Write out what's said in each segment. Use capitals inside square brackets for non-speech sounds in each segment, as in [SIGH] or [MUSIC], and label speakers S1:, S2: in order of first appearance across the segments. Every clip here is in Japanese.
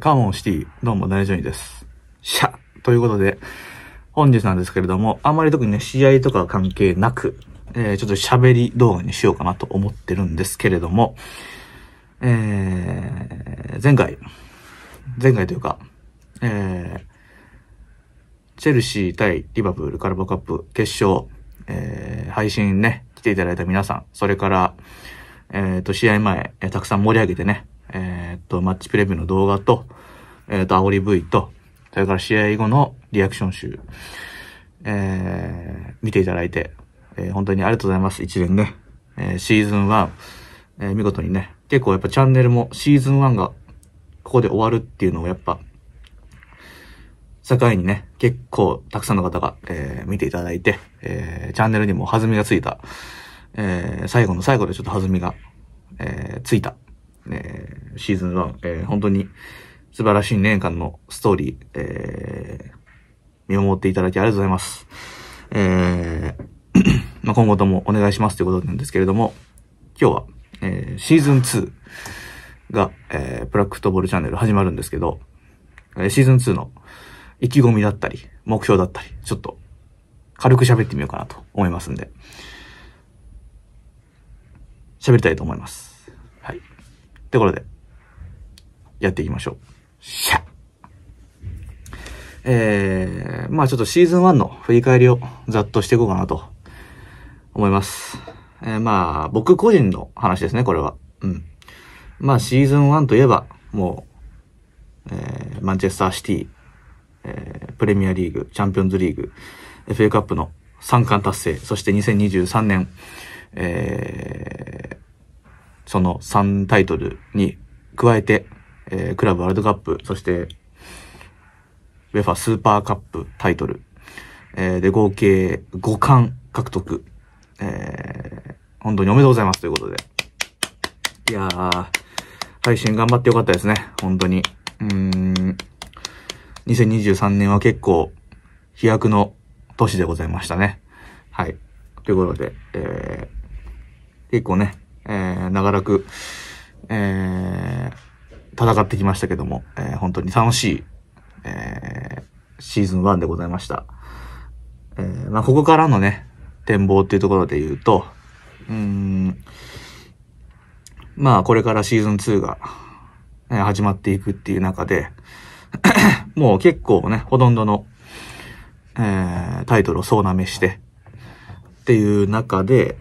S1: カモンシティ、どうも、大丈夫です。シャということで、本日なんですけれども、あまり特にね、試合とか関係なく、えー、ちょっと喋り動画にしようかなと思ってるんですけれども、えー、前回、前回というか、えー、チェルシー対リバプールカルボカップ決勝、えー、配信ね、来ていただいた皆さん、それから、えっ、ー、と、試合前、えー、たくさん盛り上げてね、えー、っと、マッチプレビューの動画と、えー、っと、煽り V と、それから試合後のリアクション集、えー、見ていただいて、えー、本当にありがとうございます、一連ね。えー、シーズン1、えー、見事にね、結構やっぱチャンネルもシーズン1がここで終わるっていうのをやっぱ、境にね、結構たくさんの方が、えー、見ていただいて、えー、チャンネルにも弾みがついた、えー、最後の最後でちょっと弾みが、えー、ついた、えシーズン1、えー、本当に素晴らしい2年間のストーリー、えー、見守っていただきありがとうございます。えー、[CLEARS THROAT] まあ、今後ともお願いしますということなんですけれども、今日は、えー、シーズン2が、えー、ブラックフットボールチャンネル始まるんですけど、えー、シーズン2の意気込みだったり、目標だったり、ちょっと軽く喋ってみようかなと思いますんで、喋りたいと思います。はい。ってことで、やっていきましょう。しゃえー、まあちょっとシーズン1の振り返りをざっとしていこうかなと思います。えー、まあ僕個人の話ですね、これは。うん。まあシーズン1といえば、もう、えー、マンチェスターシティ、えー、プレミアリーグ、チャンピオンズリーグ、FA カップの3冠達成、そして2023年、えー、その3タイトルに加えて、えー、クラブワールドカップ、そして、ウェファスーパーカップタイトル、えー、で、合計5冠獲得、えー、本当におめでとうございますということで。いやー、配信頑張ってよかったですね、本当に。うーん、2023年は結構、飛躍の年でございましたね。はい。ということで、えー、結構ね、えー、長らく、えー、戦ってきましたけども、えー、本当に楽しい、えー、シーズン1でございました。えー、まあ、ここからのね、展望っていうところで言うと、うん、まあ、これからシーズン2が、ね、始まっていくっていう中で [COUGHS] もう結構ね、ほとんどの、えー、タイトルを総なめして、っていう中で、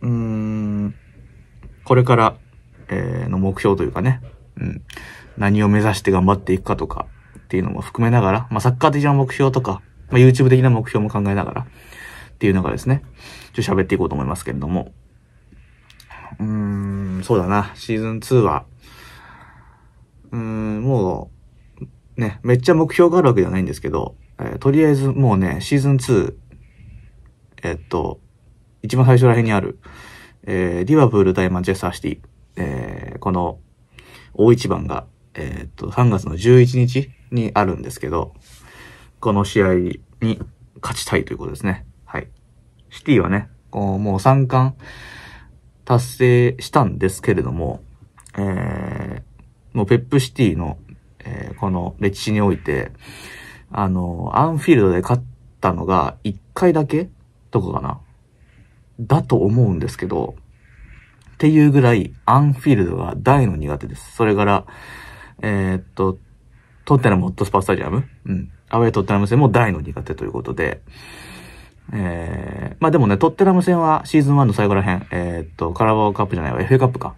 S1: うん、これから、えー、の目標というかね、うん、何を目指して頑張っていくかとかっていうのも含めながら、まあ、サッカー的な目標とか、まあ、YouTube 的な目標も考えながらっていうのがですね、ちょっと喋っていこうと思いますけれども。うーん、そうだな。シーズン2は、うーん、もう、ね、めっちゃ目標があるわけではないんですけど、えー、とりあえずもうね、シーズン2、えー、っと、一番最初ら辺にある、えー、リバプール対マンチェスターシティ、えー、この大一番が、えー、っと、3月の11日にあるんですけど、この試合に勝ちたいということですね。はい。シティはね、もう3冠達成したんですけれども、えー、もうペップシティの、えー、この歴史において、あの、アンフィールドで勝ったのが1回だけとかかなだと思うんですけど、っていうぐらい、アンフィールドが大の苦手です。それから、えー、っと、トッテナムホットスパースタジアムうん。アウェイトッテナム戦も大の苦手ということで、えー、まあでもね、トッテナム戦はシーズン1の最後ら辺、えー、っと、カラバオカップじゃないわ、FA カップか。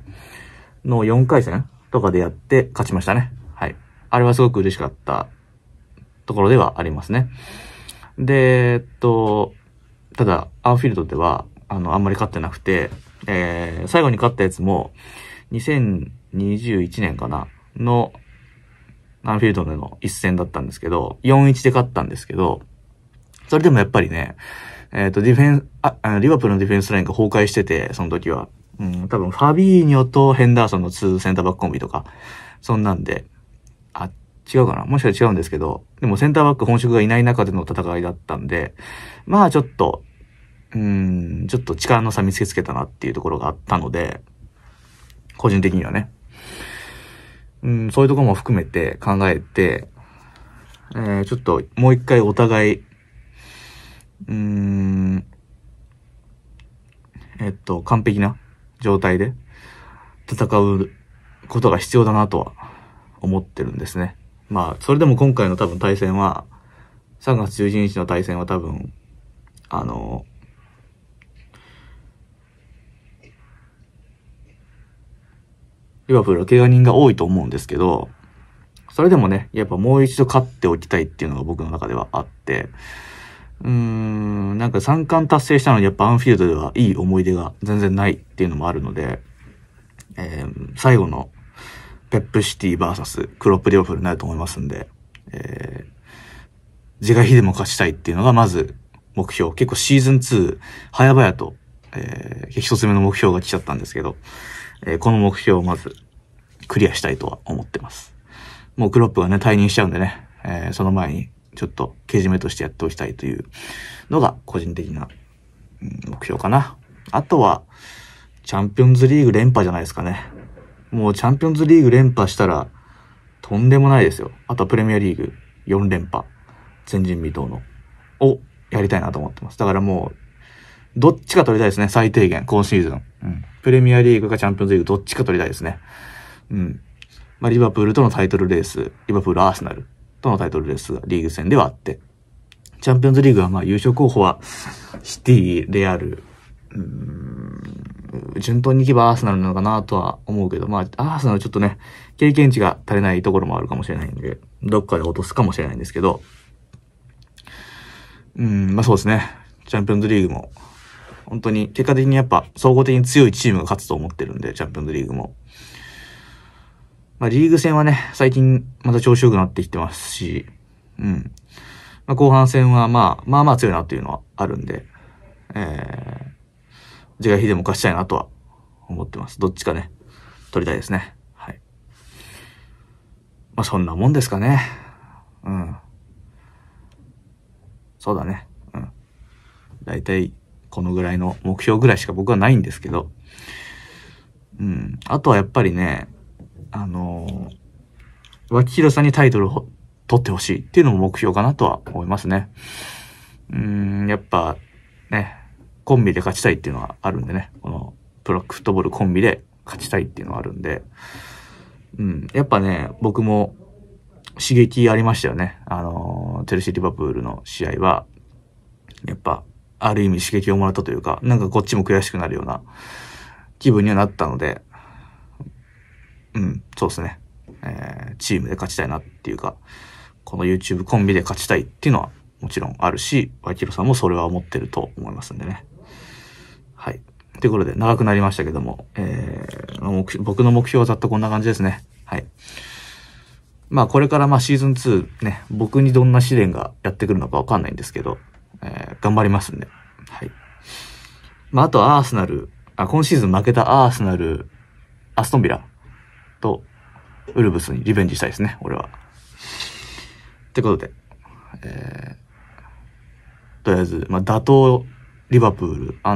S1: の4回戦とかでやって勝ちましたね。はい。あれはすごく嬉しかったところではありますね。で、えっと、ただ、アンフィールドでは、あの、あんまり勝ってなくて、えー、最後に勝ったやつも、2021年かなの、アンフィールドでの一戦だったんですけど、4-1で勝ったんですけど、それでもやっぱりね、えっ、ー、と、ディフェンス、あ、リバプールのディフェンスラインが崩壊してて、その時は。うん、多分、ファビーニョとヘンダーソンの2センターバックコンビとか、そんなんで、あ、違うかなもしかしたら違うんですけど、でもセンターバック本職がいない中での戦いだったんで、まあちょっと、うん、ちょっと力の差見つけつけたなっていうところがあったので、個人的にはね。うん、そういうところも含めて考えて、えー、ちょっともう一回お互い、うん、えっと、完璧な状態で戦うことが必要だなとは思ってるんですね。まあ、それでも今回の多分対戦は、3月11日の対戦は多分、あの、リバプール怪我人が多いと思うんですけど、それでもね、やっぱもう一度勝っておきたいっていうのが僕の中ではあって、うーん、なんか3冠達成したのにやっぱアンフィールドではいい思い出が全然ないっていうのもあるので、えー、最後のペップシティ VS クロップリオフになると思いますんで、えー、自我比でも勝ちたいっていうのがまず目標。結構シーズン2、早々と、えー、一つ目の目標が来ちゃったんですけど、えー、この目標をまずクリアしたいとは思ってます。もうクロップがね、退任しちゃうんでね、えー、その前にちょっとけじめとしてやっておきたいというのが個人的な目標かな。あとは、チャンピオンズリーグ連覇じゃないですかね。もうチャンピオンズリーグ連覇したら、とんでもないですよ。あとはプレミアリーグ4連覇。前人未到の。をやりたいなと思ってます。だからもう、どっちか取りたいですね、最低限、今シーズン。うん、プレミアリーグかチャンピオンズリーグ、どっちか取りたいですね。うん。まあ、リバプールとのタイトルレース、リバプール、アーセナルとのタイトルレースがリーグ戦ではあって、チャンピオンズリーグはまあ優勝候補は、シティ、レアル、うん、順当に行けばアーセナルなのかなとは思うけど、まあ、アーセナルちょっとね、経験値が足りないところもあるかもしれないんで、どっかで落とすかもしれないんですけど、うん、まあそうですね。チャンピオンズリーグも本当に、結果的にやっぱ、総合的に強いチームが勝つと思ってるんで、チャンピオンズリーグも。まあ、リーグ戦はね、最近また調子良くなってきてますし、うん。まあ、後半戦はまあ、まあまあ強いなっていうのはあるんで、えー、自我比でも勝ちたいなとは思ってます。どっちかね、取りたいですね。はい。まあ、そんなもんですかね。うん。そうだね。うん。大体、このぐらいの目標ぐらいしか僕はないんですけど、うん。あとはやっぱりね、あのー、脇広さんにタイトルを取ってほしいっていうのも目標かなとは思いますね。うん、やっぱね、コンビで勝ちたいっていうのはあるんでね、このプロフットボールコンビで勝ちたいっていうのはあるんで、うん、やっぱね、僕も刺激ありましたよね。あの、チェルシー・リバプールの試合は、やっぱある意味刺激をもらったというか、なんかこっちも悔しくなるような気分にはなったので、うん、そうですね。えー、チームで勝ちたいなっていうか、この YouTube コンビで勝ちたいっていうのはもちろんあるし、ワキロさんもそれは思ってると思いますんでね。はい。ということで、長くなりましたけども、えー、僕の目標はざっとこんな感じですね。はい。まあ、これからまあシーズン2ね、僕にどんな試練がやってくるのかわかんないんですけど、えー、頑張りますんで。はい。まあ、あとアーセナル、あ、今シーズン負けたアーセナル、アストンビラとウルブスにリベンジしたいですね、俺は。ってことで、えー、とりあえず、まあ、打倒リバプールア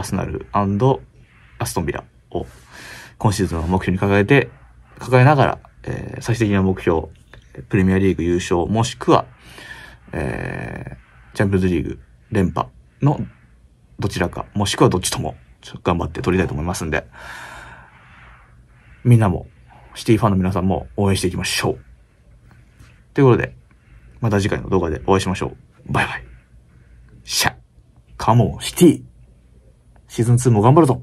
S1: ーセナルアストンビラを今シーズンの目標に掲げて、抱えながら、えー、最終的な目標、プレミアリーグ優勝、もしくは、えー、チャンピオンズリーグ連覇のどちらか、もしくはどっちとも、ちょっと頑張って取りたいと思いますんで、みんなも、シティファンの皆さんも応援していきましょう。ということで、また次回の動画でお会いしましょう。バイバイ。シャカモンシティシーズン2も頑張るぞ